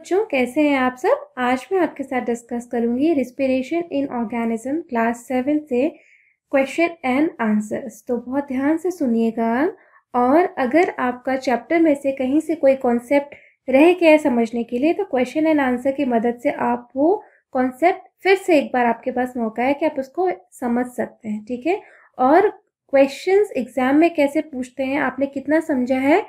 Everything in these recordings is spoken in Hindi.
बच्चों कैसे हैं आप सब आज मैं आपके साथ डिस्कस करूंगी respiration in organism class seven से क्वेश्चन एंड आंसर्स तो बहुत ध्यान से सुनिएगा और अगर आपका चैप्टर में से कहीं से कोई कॉन्सेप्ट रह गया है समझने के लिए तो क्वेश्चन एंड आंसर की मदद से आप वो कॉन्सेप्ट फिर से एक बार आपके पास मौका है कि आप उसको समझ सकते हैं ठीक है और क्वेश्चंस एग्ज़ाम में कैसे पूछते हैं आपने कितना समझा है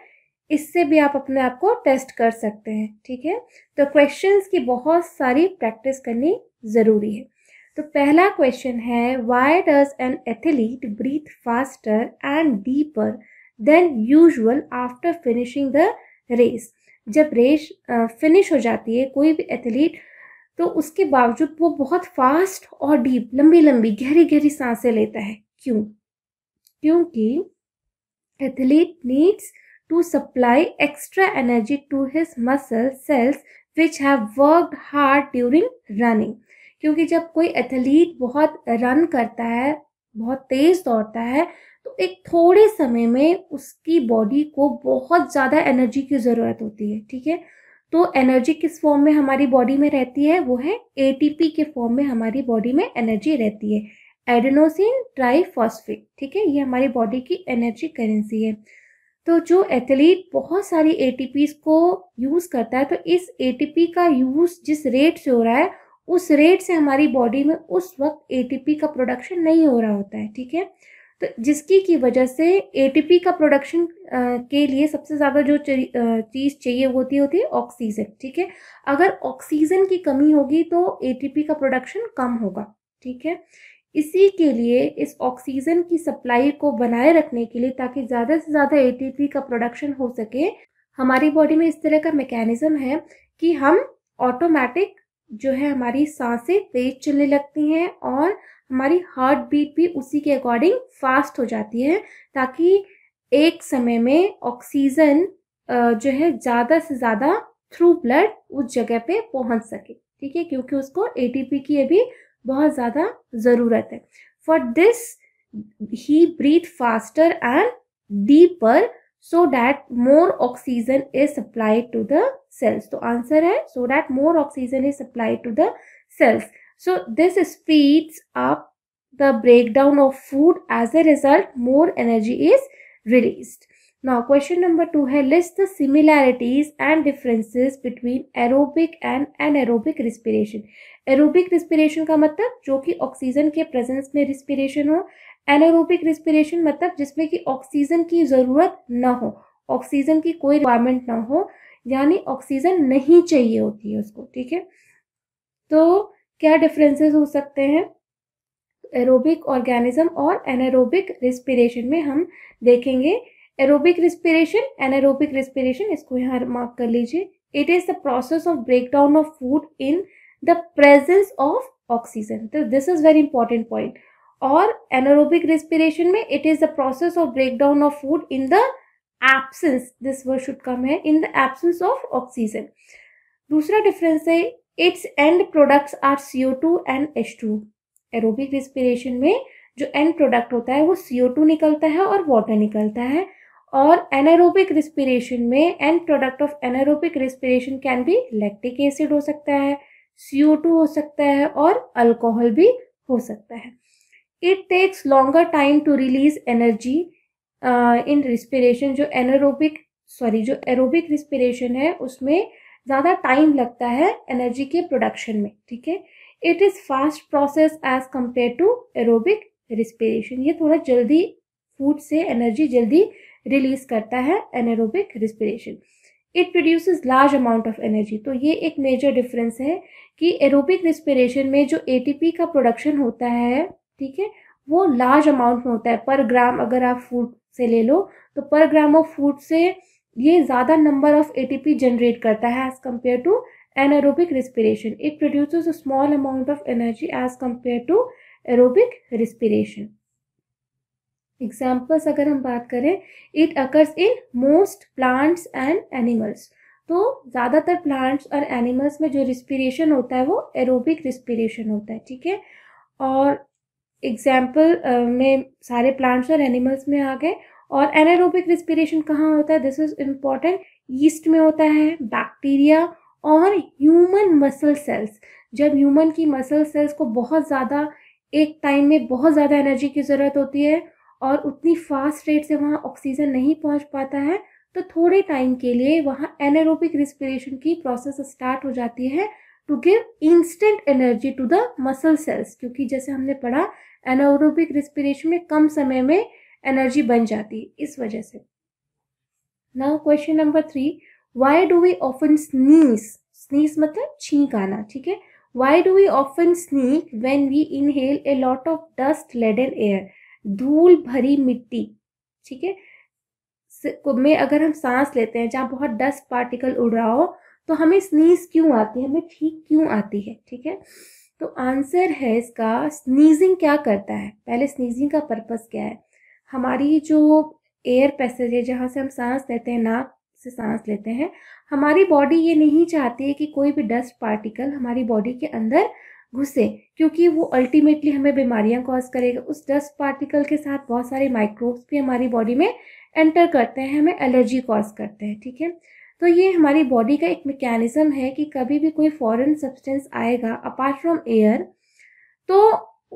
इससे भी आप अपने आप को टेस्ट कर सकते हैं ठीक है तो क्वेश्चंस की बहुत सारी प्रैक्टिस करनी ज़रूरी है तो पहला क्वेश्चन है why does an athlete breathe faster and deeper than usual after finishing the race जब रेस फिनिश हो जाती है कोई भी एथलीट तो उसके बावजूद वो बहुत फास्ट और डीप लंबी लंबी गहरी गहरी सांसें लेता है क्यों क्योंकि athlete needs to supply extra energy to his muscle cells which have worked hard during running. क्योंकि जब कोई एथलीट बहुत रन करता है बहुत तेज दौड़ता है तो एक थोड़े समय में उसकी बॉडी को बहुत ज़्यादा एनर्जी की ज़रूरत होती है ठीक है तो एनर्जी किस फॉर्म में हमारी बॉडी में रहती है वो है एटीपी के फॉर्म में हमारी बॉडी में एनर्जी रहती है एडेनोसिन ट्राई ठीक है ये हमारी बॉडी की एनर्जी करेंसी है तो जो एथलीट बहुत सारी ए को यूज़ करता है तो इस ए का यूज़ जिस रेट से हो रहा है उस रेट से हमारी बॉडी में उस वक्त ए का प्रोडक्शन नहीं हो रहा होता है ठीक है तो जिसकी की वजह से ए का प्रोडक्शन के लिए सबसे ज़्यादा जो चीज़ चाहिए होती होती है ऑक्सीजन ठीक है अगर ऑक्सीजन की कमी होगी तो ए का प्रोडक्शन कम होगा ठीक है इसी के लिए इस ऑक्सीजन की सप्लाई को बनाए रखने के लिए ताकि ज़्यादा से ज़्यादा ए का प्रोडक्शन हो सके हमारी बॉडी में इस तरह का मैकेनिज़्म है कि हम ऑटोमेटिक जो है हमारी सांसें तेज चलने लगती हैं और हमारी हार्ट बीट भी उसी के अकॉर्डिंग फास्ट हो जाती है ताकि एक समय में ऑक्सीजन जो है ज़्यादा से ज़्यादा थ्रू ब्लड उस जगह पे पहुंच सके ठीक है क्योंकि उसको एटीपी की अभी बहुत ज़्यादा ज़रूरत है for this he breathe faster and deeper so that more oxygen is supplied to the cells तो आंसर है so that more oxygen is supplied to the cells so this speeds up break down of food as a result more energy is released Now question number two है list the similarities and differences between aerobic and an aerobic respiration aerobic respiration का मतलब जो कि ऑक्सीजन के प्रेजेंस में रिस्पिरेशन हो एनारोबिक रिस्पिरेशन मतलब जिसमें कि ऑक्सीजन की ज़रूरत ना हो ऑक्सीजन की कोई रिक्वायरमेंट ना हो यानी ऑक्सीजन नहीं चाहिए होती है उसको ठीक है तो क्या डिफरेंसेस हो सकते हैं एरोबिक ऑर्गेनिज्म और एनारोबिक रिस्पिरेशन में हम देखेंगे एरोबिक रिस्पिरेशन एरोबिक रिस्पिरेशन इसको यहाँ मार्क कर लीजिए it is the process of break down of food in the presence of oxygen तो this is very important point और एनारोबिक रेस्पिरेशन में it is the process of break down of food in the absence this word should come है in the absence of oxygen दूसरा डिफरेंस है its end products are CO two and H two aerobic respiration में जो एंड प्रोडक्ट होता है वो सी ओ टू निकलता है और वाटर निकलता है और एनारोबिक रिस्पिरेशन में end product of anaerobic respiration can be lactic acid हो सकता है सीओ टू हो सकता है और अल्कोहल भी हो सकता है it takes longer time to release energy in respiration जो एनारोबिक सॉरी जो एरोबिक रिस्पिरेशन है उसमें ज़्यादा टाइम लगता है एनर्जी के प्रोडक्शन में ठीक है it is fast process as compare to aerobic respiration ये थोड़ा जल्दी फूड से एनर्जी जल्दी रिलीज करता है anaerobic respiration it produces large amount of energy तो ये एक मेजर डिफरेंस है कि एरोबिक रिस्पिरेशन में जो एटीपी का प्रोडक्शन होता है ठीक है वो लार्ज अमाउंट में होता है पर ग्राम अगर आप फूड से ले लो तो पर ग्राम ऑफ फूड से ये ज़्यादा नंबर ऑफ एटीपी जनरेट करता है as compare to anaerobic respiration it produces a small amount of energy as compare to aerobic respiration examples अगर हम बात करें it occurs in most plants and animals तो ज़्यादातर प्लांट्स और एनिमल्स में जो रिस्पिरेशन होता है वो एरोबिक रिस्पिरेशन होता है ठीक है और एग्जाम्पल uh, में सारे प्लांट्स और एनिमल्स में आ गए और एनारोबिक रिस्पिरेशन कहाँ होता है दिस इज इम्पॉर्टेंट ईस्ट में होता है बैक्टीरिया और ह्यूमन मसल सेल्स जब ह्यूमन की मसल सेल्स को बहुत ज़्यादा एक टाइम में बहुत ज़्यादा एनर्जी की ज़रूरत होती है और उतनी फास्ट रेट से वहाँ ऑक्सीजन नहीं पहुँच पाता है तो थोड़े टाइम के लिए वहाँ एनारोबिक रिस्पिरेशन की प्रोसेस स्टार्ट हो जाती है to give instant energy to the muscle cells क्योंकि जैसे हमने पढ़ा एनारोबिक रिस्पिरेशन में कम समय में एनर्जी बन जाती है इस वजह से now question number three why do we often sneeze sneeze मतलब छींक आना ठीक है why do we often sneeze when we inhale a lot of dust laden air धूल भरी मिट्टी ठीक है में अगर हम सांस लेते हैं जहाँ बहुत डस्ट पार्टिकल उड़ रहा हो तो हमें स्नीज क्यों आती है हमें ठीक क्यों आती है ठीक है तो आंसर है इसका स्नीजिंग क्या करता है पहले स्नीजिंग का पर्पज़ क्या है हमारी जो एयर पैसेज है जहाँ से हम सांस लेते हैं नाक से सांस लेते हैं हमारी बॉडी ये नहीं चाहती है कि कोई भी डस्ट पार्टिकल हमारी बॉडी के अंदर घुसे क्योंकि वो अल्टीमेटली हमें बीमारियां कॉज करेगा उस डस्ट पार्टिकल के साथ बहुत सारे माइक्रोब्स भी हमारी बॉडी में एंटर करते हैं हमें एलर्जी कॉज करते हैं ठीक है तो ये हमारी बॉडी का एक मैकेनिज़्म है कि कभी भी कोई फॉरेन सब्सटेंस आएगा अपार्ट फ्रॉम एयर तो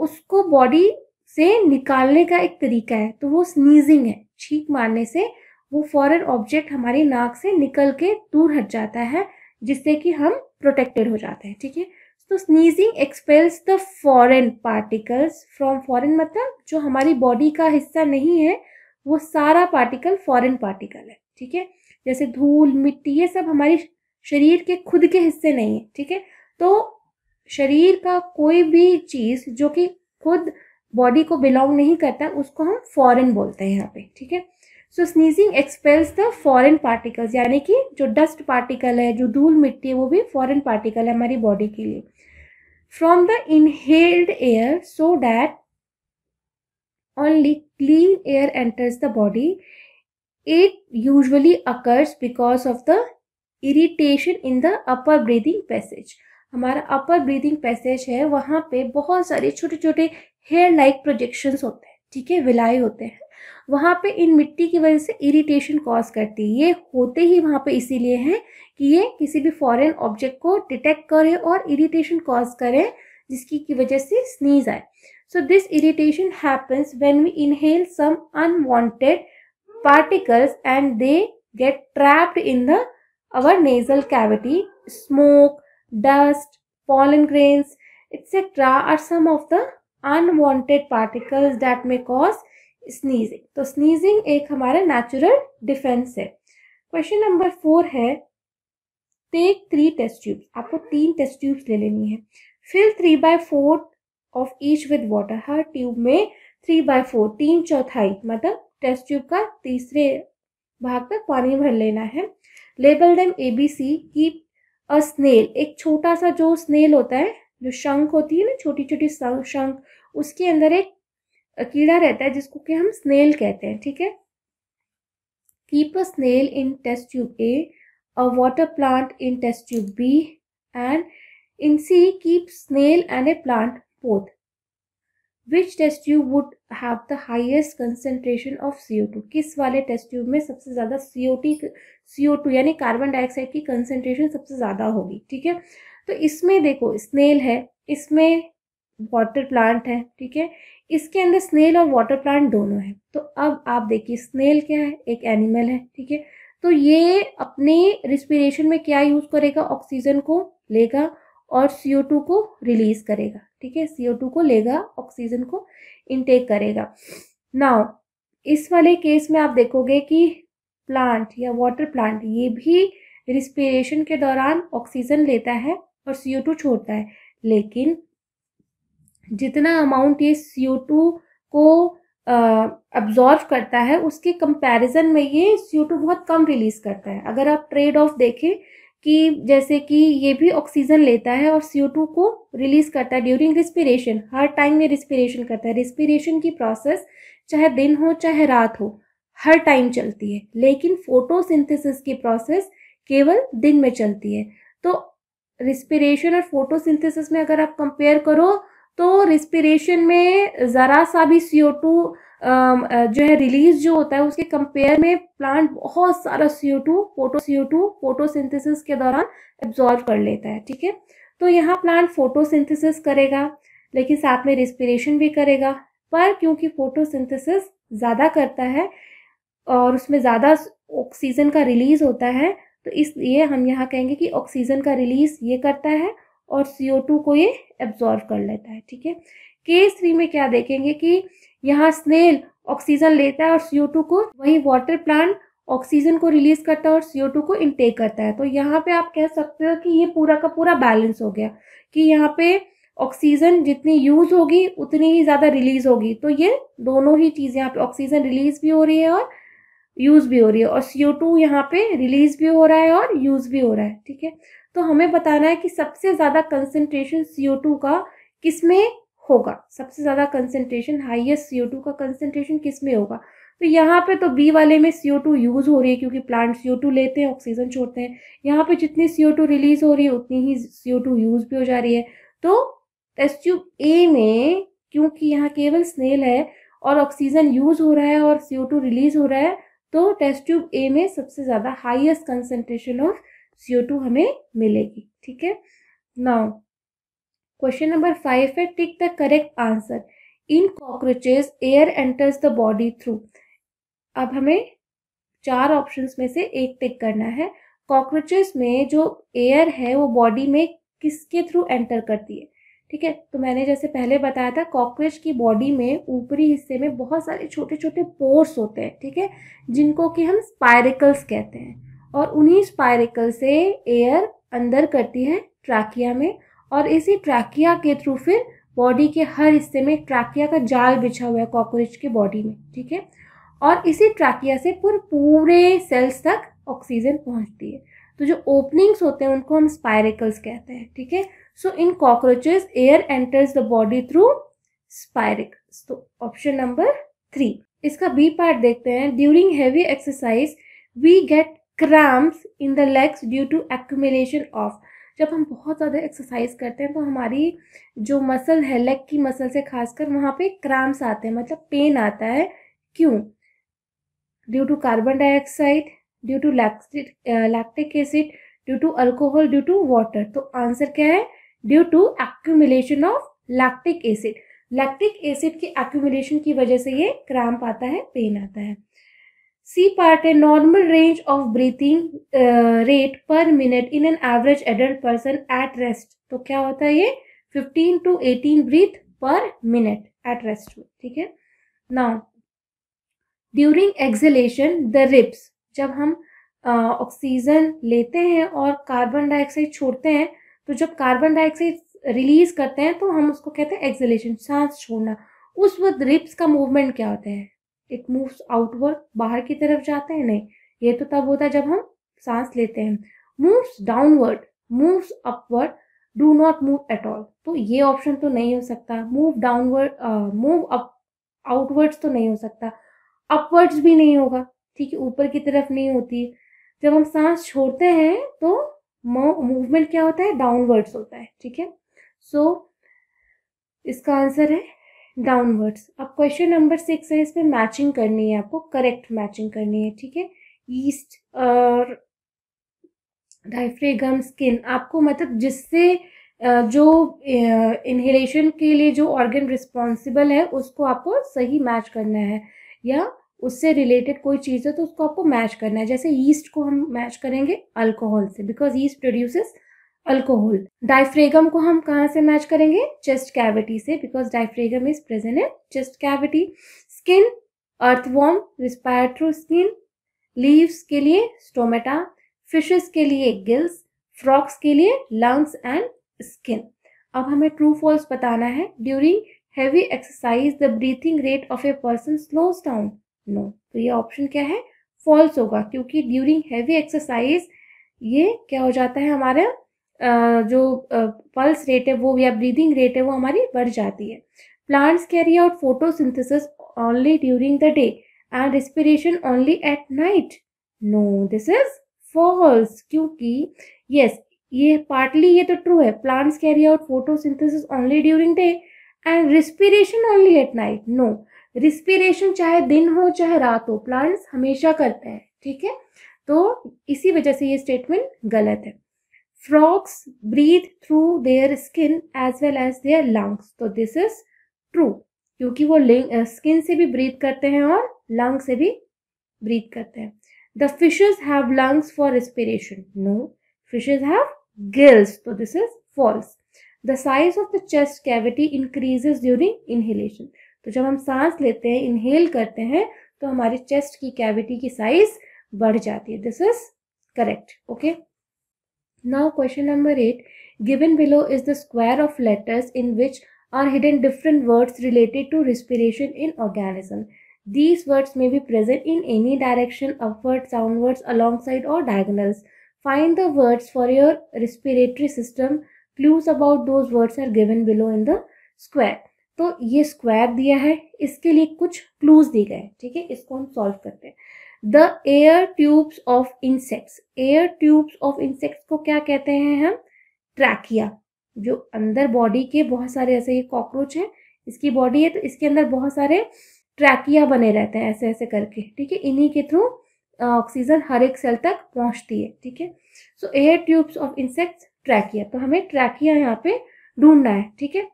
उसको बॉडी से निकालने का एक तरीका है तो वो स्नीजिंग है छींक मारने से वो फॉरेन ऑब्जेक्ट हमारी नाक से निकल के दूर हट जाता है जिससे कि हम प्रोटेक्टेड हो जाते हैं ठीक है तो sneezing expels the foreign particles from foreign मतलब जो हमारी बॉडी का हिस्सा नहीं है वो सारा पार्टिकल फॉरेन पार्टिकल है ठीक है जैसे धूल मिट्टी ये सब हमारी शरीर के खुद के हिस्से नहीं है ठीक है तो शरीर का कोई भी चीज़ जो कि खुद बॉडी को बिलोंग नहीं करता उसको हम फॉरेन बोलते हैं यहाँ पे ठीक है so sneezing expels the foreign particles यानी कि जो डस्ट पार्टिकल है जो धूल मिट्टी है वो भी फॉरेन पार्टिकल है हमारी बॉडी के लिए from the inhaled air so that only clean air enters the body. It usually occurs because of the irritation in the upper breathing passage हमारा अपर ब्रीदिंग पैसेज है वहाँ पे बहुत सारे छोटे छोटे हेयर लाइक प्रोजेक्शंस होते हैं ठीक है विलाई होते हैं वहाँ पे इन मिट्टी की वजह से इरिटेशन कॉज करती है ये होते ही वहाँ पे इसीलिए हैं कि ये किसी भी फॉरेन ऑब्जेक्ट को डिटेक्ट करे और इरिटेशन कॉज करे जिसकी की वजह से स्नीज आए so this irritation happens when we inhale some unwanted particles and they get trapped in the our nasal cavity smoke dust pollen grains etc are some of the unwanted particles that may cause sneezing तो स्नीजिंग एक हमारा नेचुरल डिफेंस है क्वेश्चन नंबर फोर है टेक थ्री टेस्ट ट्यूब्स आपको तीन टेस्ट ट्यूब्स ले लेनी है fill three by four of each with water हर ट्यूब में थ्री बाय फोर तीन चौथाई मतलब टेस्ट ट्यूब का तीसरे भाग तक पानी भर लेना है label them A B C keep a snail एक छोटा सा जो स्नेल होता है जो शंख होती है ना छोटी छोटी शंख उसके अंदर एक कीड़ा रहता है जिसको कि हम स्नेल कहते हैं ठीक है keep a snail in test tube A a water plant in test tube B and in C keep snail and a plant both which test tube would have the highest concentration of C O two किस वाले टेस्ट ट्यूब में सबसे ज़्यादा C O T C O two यानी कार्बन डाइऑक्साइड की कंसेंट्रेशन सबसे ज़्यादा होगी ठीक है तो इसमें देखो स्नेल है इसमें वाटर प्लांट है ठीक है इसके अंदर स्नेल और वाटर प्लांट दोनों है तो अब आप देखिए स्नेल क्या है एक एनिमल है ठीक है तो ये अपने रिस्पिरेशन में क्या यूज़ करेगा ऑक्सीजन को लेगा और सी को रिलीज करेगा ठीक है सी को लेगा ऑक्सीजन को इनटेक करेगा नाउ इस वाले केस में आप देखोगे कि प्लांट या वाटर प्लांट ये भी रिस्पिरेशन के दौरान ऑक्सीजन लेता है और सी छोड़ता है लेकिन जितना अमाउंट ये सी को अब्जॉर्व करता है उसके कंपैरिजन में ये सी टू बहुत कम रिलीज़ करता है अगर आप ट्रेड ऑफ देखें कि जैसे कि ये भी ऑक्सीजन लेता है और सी को रिलीज़ करता है ड्यूरिंग रिस्पिरेशन हर टाइम ये रिस्पिरेशन करता है रिस्पिरेशन की प्रोसेस चाहे दिन हो चाहे रात हो हर टाइम चलती है लेकिन फोटोसिंथेसिस की प्रोसेस केवल दिन में चलती है तो रिस्पिरेशन और फोटोसिंथेसिस में अगर आप कंपेयर करो तो रिस्पिरेशन में ज़रा सा भी सी ओ टू जो है रिलीज जो होता है उसके कंपेयर में प्लांट बहुत सारा C O two photo C O two photosynthesis के दौरान एब्जॉर्व कर लेता है ठीक है तो यहाँ प्लांट फोटोसिंथेसिस करेगा लेकिन साथ में रिस्पिरेशन भी करेगा पर क्योंकि फोटोसिंथेसिस ज़्यादा करता है और उसमें ज़्यादा ऑक्सीजन का रिलीज होता है तो इसलिए हम यहाँ कहेंगे कि ऑक्सीजन का रिलीज ये करता है और सी को ये एब्जॉर्व कर लेता है ठीक है केस थ्री में क्या देखेंगे कि यहाँ स्नेल ऑक्सीजन लेता है और सी को वहीं वाटर प्लांट ऑक्सीजन को रिलीज करता है और सी को इनटेक करता है तो यहाँ पे आप कह सकते हो कि ये पूरा का पूरा बैलेंस हो गया कि यहाँ पे ऑक्सीजन जितनी यूज होगी उतनी ही ज़्यादा रिलीज होगी तो ये दोनों ही चीज़ें यहाँ पे ऑक्सीजन रिलीज भी हो रही है और यूज़ भी हो रही है और सी ओ टू यहाँ पर रिलीज़ भी हो रहा है और यूज़ भी हो रहा है ठीक है तो हमें बताना है कि सबसे ज़्यादा कंसनट्रेशन सी ओ टू का किस में होगा सबसे ज़्यादा concentration highest C O two का कंसनट्रेशन किस में होगा तो यहाँ पे तो बी वाले में सी ओ टू यूज़ हो रही है क्योंकि प्लांट सी ओ टू लेते हैं ऑक्सीजन छोड़ते हैं यहाँ पे जितनी सी ओ टू रिलीज़ हो रही है उतनी ही सी ओ टू यूज़ भी हो जा रही है तो टेस्ट ट्यूब ए में क्योंकि यहाँ केवल स्नेल है और ऑक्सीजन यूज़ हो रहा है और सी ओ टू रिलीज़ हो रहा है तो टेस्ट ट्यूब ए में सबसे ज़्यादा highest concentration of CO two हमें मिलेगी ठीक है नाउ क्वेश्चन नंबर फाइव है tick the correct answer in cockroaches air enters the body through अब हमें चार ऑप्शंस में से एक टिक करना है कॉकरोचेस में जो एयर है वो बॉडी में किसके थ्रू एंटर करती है ठीक है तो मैंने जैसे पहले बताया था कॉकरोच की बॉडी में ऊपरी हिस्से में बहुत सारे छोटे छोटे पोर्स होते हैं ठीक है जिनको कि हम स्पायरिकल्स कहते हैं और उन्हीं स्पायरिकल से एयर अंदर करती है ट्रैकिया में और इसी ट्रैकिया के थ्रू फिर बॉडी के हर हिस्से में ट्रैकिया का जाल बिछा हुआ है कॉकरोच के बॉडी में ठीक है और इसी ट्रैकिया से पूरे पूरे सेल्स तक ऑक्सीजन पहुंचती है तो जो ओपनिंग्स होते हैं उनको हम स्पायरिकल्स कहते हैं ठीक है so in cockroaches air enters the body through spiracle तो ऑप्शन नंबर थ्री इसका बी पार्ट देखते हैं during heavy exercise we get cramps in the legs due to accumulation of जब हम बहुत ज़्यादा एक्सरसाइज करते हैं तो हमारी जो मसल है लेग की मसल से खासकर वहाँ पे क्रैम्प्स आते हैं मतलब पेन आता है क्यों due to carbon dioxide due to lactic acid due to alcohol due to water तो आंसर क्या है due to accumulation of lactic acid lactic acid के एक्यूमुलेशन की वजह से ये क्रैम्प आता है पेन आता है सी पार्ट है normal range of breathing rate per minute in an average adult person at rest तो क्या होता है ये fifteen to eighteen breath per minute at rest में ठीक है now during exhalation the ribs जब हम ऑक्सीजन uh, लेते हैं और कार्बन डाइऑक्साइड छोड़ते हैं तो जब कार्बन डाइऑक्साइड रिलीज करते हैं तो हम उसको कहते हैं एक्सलेशन सांस छोड़ना उस वक्त रिप्स का मूवमेंट क्या होता है इट मूव्स आउटवर्ड बाहर की तरफ जाते हैं नहीं ये तो तब होता है जब हम सांस लेते हैं moves downward moves upward do not move at all तो ये ऑप्शन तो नहीं हो सकता move downward move up outwards तो नहीं हो सकता अपवर्ड्स भी नहीं होगा ठीक है ऊपर की तरफ नहीं होती जब हम सांस छोड़ते हैं तो मूवमेंट क्या होता है डाउनवर्ड्स होता है ठीक है सो so, इसका आंसर है डाउनवर्ड्स अब क्वेश्चन नंबर सिक्स है इसमें मैचिंग करनी है आपको करेक्ट मैचिंग करनी है ठीक है ईस्ट और डाइफ्रेगम स्किन आपको मतलब जिससे जो इनहेलेशन के लिए जो ऑर्गन रिस्पॉन्सिबल है उसको आपको सही मैच करना है या उससे रिलेटेड कोई चीज़ है तो उसको आपको मैच करना है जैसे ईस्ट को हम मैच करेंगे अल्कोहल से because yeast produces alcohol diaphragm को हम कहाँ से मैच करेंगे चेस्ट कैविटी से because diaphragm is present in chest cavity skin earthworm respiratory skin leaves के लिए स्टोमेटा फिशेस के लिए गिल्स फ्रॉक्स के लिए लंग्स एंड स्किन अब हमें ट्रू फॉल्स बताना है during heavy exercise the breathing rate of a person slows down no no. तो ये ऑप्शन क्या है फॉल्स होगा क्योंकि ड्यूरिंग हैवी एक्सरसाइज ये क्या हो जाता है हमारे जो पल्स रेट है वो या ब्रीदिंग रेट है वो हमारी बढ़ जाती है plants carry out photosynthesis only during the day and respiration only at night no this is false क्योंकि यस ये पार्टली ये तो ट्रू है plants carry out photosynthesis only during day and respiration only at night no respiration चाहे दिन हो चाहे रात हो प्लांट्स हमेशा करते हैं ठीक है तो इसी वजह से ये स्टेटमेंट गलत है frogs breathe through their skin as well as their lungs तो दिस इज ट्रू क्योंकि वो स्किन से भी ब्रीथ करते हैं और लंग से भी ब्रीथ करते हैं the fishes have lungs for respiration no fishes have gills तो this is false the size of the chest cavity increases during inhalation तो जब हम सांस लेते हैं इनहेल करते हैं तो हमारे चेस्ट की कैविटी की साइज बढ़ जाती है this is correct okay now question number eight given below is the square of letters in which are hidden different words related to respiration in organism these words may be present in any direction upward downwards along side और diagonals find the words for your respiratory system clues about those words are given below in the square तो ये स्क्वायर दिया है इसके लिए कुछ क्लूज दिए गए ठीक है इसको हम सॉल्व करते हैं the air tubes of insects air tubes of insects को क्या कहते हैं हम ट्रैकिया जो अंदर बॉडी के बहुत सारे ऐसे ये कॉकरोच है इसकी बॉडी है तो इसके अंदर बहुत सारे ट्रैकिया बने रहते हैं ऐसे ऐसे करके ठीक है इन्हीं के थ्रू ऑक्सीजन हर एक सेल तक पहुंचती है ठीक है so air tubes of insects trachea तो हमें ट्रैकिया यहाँ पे ढूंढना है ठीक है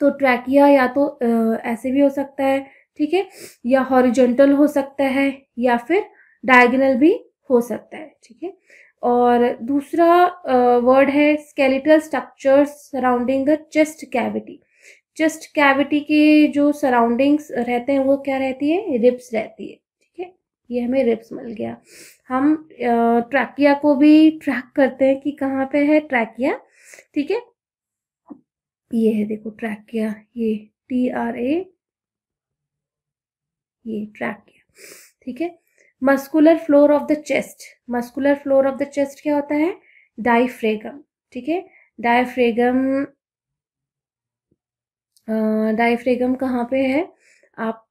तो ट्रैकिया या तो ऐसे भी हो सकता है ठीक है या हॉरिजेंटल हो सकता है या फिर डायगनल भी हो सकता है ठीक है और दूसरा वर्ड है skeletal structures surrounding the chest cavity chest cavity के जो सराउंडिंग्स रहते हैं वो क्या रहती है रिप्स रहती है ठीक है ये हमें रिप्स मिल गया हम ट्रैकिया को भी ट्रैक करते हैं कि कहाँ पे है ट्रैकिया ठीक है ये है देखो ट्रैक किया ये टी आर ए ये ट्रैक किया ठीक है muscular floor of the chest muscular floor of the chest क्या होता है डायफ्रेगम ठीक है डायफ्रेगम डायफ्रेगम कहाँ पे है आप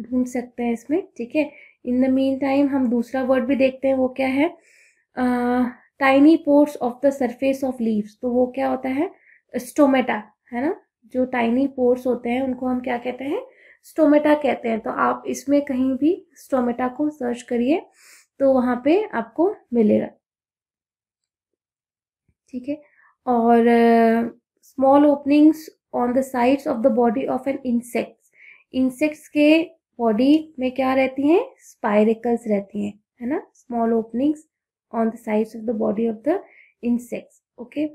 ढूंढ सकते हैं इसमें ठीक है इन द मेन टाइम हम दूसरा वर्ड भी देखते हैं वो क्या है tiny pores of the surface of leaves तो वो क्या होता है स्टोमेटा है ना जो टाइनी पोर्स होते हैं उनको हम क्या कहते हैं स्टोमेटा कहते हैं तो आप इसमें कहीं भी स्टोमेटा को सर्च करिए तो वहाँ पे आपको मिलेगा ठीक है और small openings on the sides of the body of an insects insects के बॉडी में क्या रहती हैं स्पाइरिकल्स रहती हैं है ना small openings on the sides of the body of the insects okay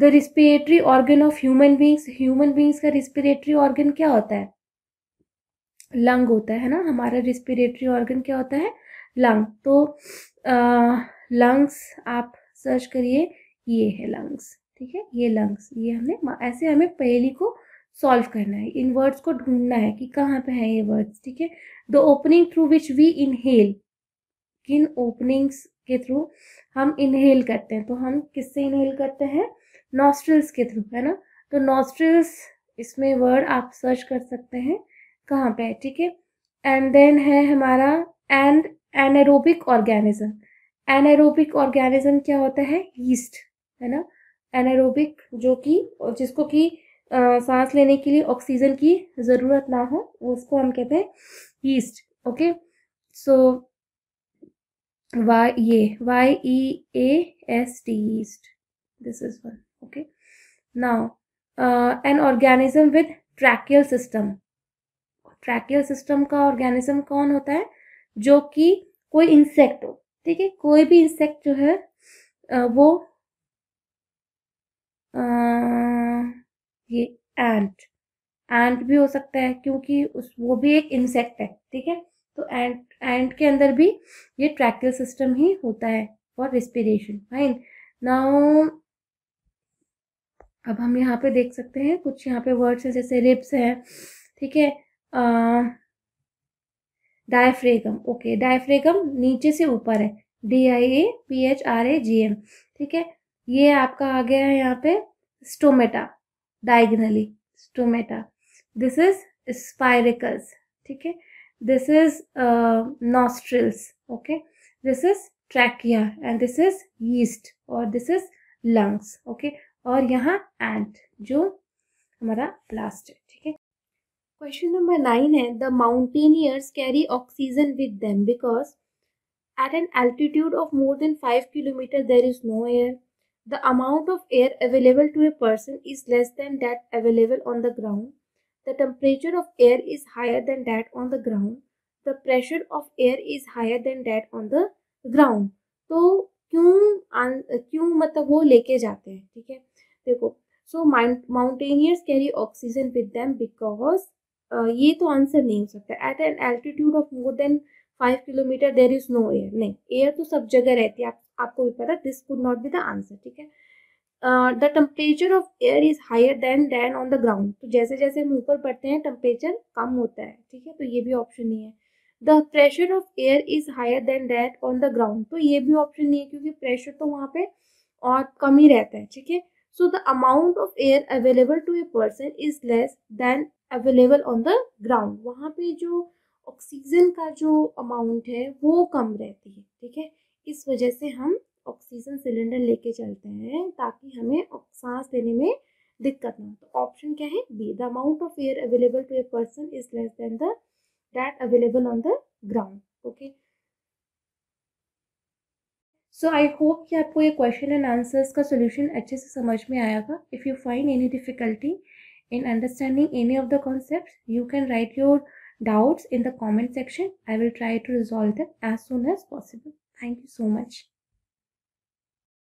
the respiratory organ of human beings human beings का रिस्पिरेटरी ऑर्गन क्या होता है लंग होता है ना हमारा रिस्पिरेटरी ऑर्गन क्या होता है लंग तो लंग्स आप सर्च करिए ये है लंग्स ठीक है ये लंग्स ये हमने ऐसे हमें पहली को सॉल्व करना है इन वर्ड्स को ढूंढना है कि कहाँ पे हैं ये वर्ड्स ठीक है the opening through which we inhale किन ओपनिंग्स के थ्रू हम इनहेल करते हैं तो हम किससे इनहेल करते हैं नॉस्ट्रल्स के थ्रू है ना तो नॉस्ट्रल्स इसमें वर्ड आप सर्च कर सकते हैं कहाँ पे है ठीक है एंड देन है हमारा and anaerobic organism anaerobic organism क्या होता है यीस्ट है ना एनारोबिक जो कि जिसको कि सांस लेने के लिए ऑक्सीजन की ज़रूरत ना हो उसको हम कहते हैं यीस्ट ओके सो वाई ये Y E S T yeast this is one okay now uh, an organism with tracheal system tracheal system का ऑर्गेनिज्म कौन होता है जो कि कोई इंसेक्ट हो ठीक है कोई भी इंसेक्ट जो है uh, वो आ, uh, ये एंट एंट भी हो सकता है क्योंकि उस वो भी एक इंसेक्ट है ठीक है तो एंट एंट के अंदर भी ये ट्रैकियल सिस्टम ही होता है फॉर रिस्पिरेशन फाइन नाउ अब हम यहाँ पे देख सकते हैं कुछ यहाँ पे वर्ड्स हैं जैसे रिप्स है ठीक है डायफ्रेगम ओके डायफ्रेगम नीचे से ऊपर है D I A P H R A G M ठीक है ये आपका आ गया है यहाँ पे stomata diagonally stomata this is spiracles ठीक है this is nostrils okay this is trachea and this is yeast और दिस इज लंग्स ओके और यहाँ एंड जो हमारा लास्ट है ठीक है क्वेश्चन नंबर नाइन है the mountaineers carry oxygen with them because at an altitude of more than five kilometre there is no air the amount of air available to a person is less than that available on the ground the temperature of air is higher than that on the ground the pressure of air is higher than that on the ground तो क्यों क्यों मतलब वो लेके जाते हैं ठीक है देखो so mountaineers carry oxygen with them because ये तो आंसर नहीं हो सकता at an altitude of more than five kilometre there is no air नहीं एयर तो सब जगह रहती है आप, आपको भी पता this could not be the answer ठीक है the temperature of air is higher than than on the ground तो जैसे जैसे हम ऊपर बढ़ते हैं टेम्परेचर कम होता है ठीक है तो ये भी ऑप्शन नहीं है the pressure of air is higher than that on the ground तो ये भी ऑप्शन नहीं है क्योंकि प्रेशर तो वहाँ पे और कम ही रहता है ठीक है so the amount of air available to a person is less than available on the ground वहाँ पे जो ऑक्सीजन का जो अमाउंट है वो कम रहती है ठीक है इस वजह से हम ऑक्सीजन सिलेंडर लेके चलते हैं ताकि हमें सांस लेने में दिक्कत ना हो तो ऑप्शन क्या है B the amount of air available to a person is less than the that available on the ground okay so I hope कि आपको ये क्वेश्चन एंड आंसर्स का सोल्यूशन अच्छे से समझ में आया था if you find any difficulty in understanding any of the concept you can write your doubts in the comment section I will try to resolve that as soon as possible thank you so much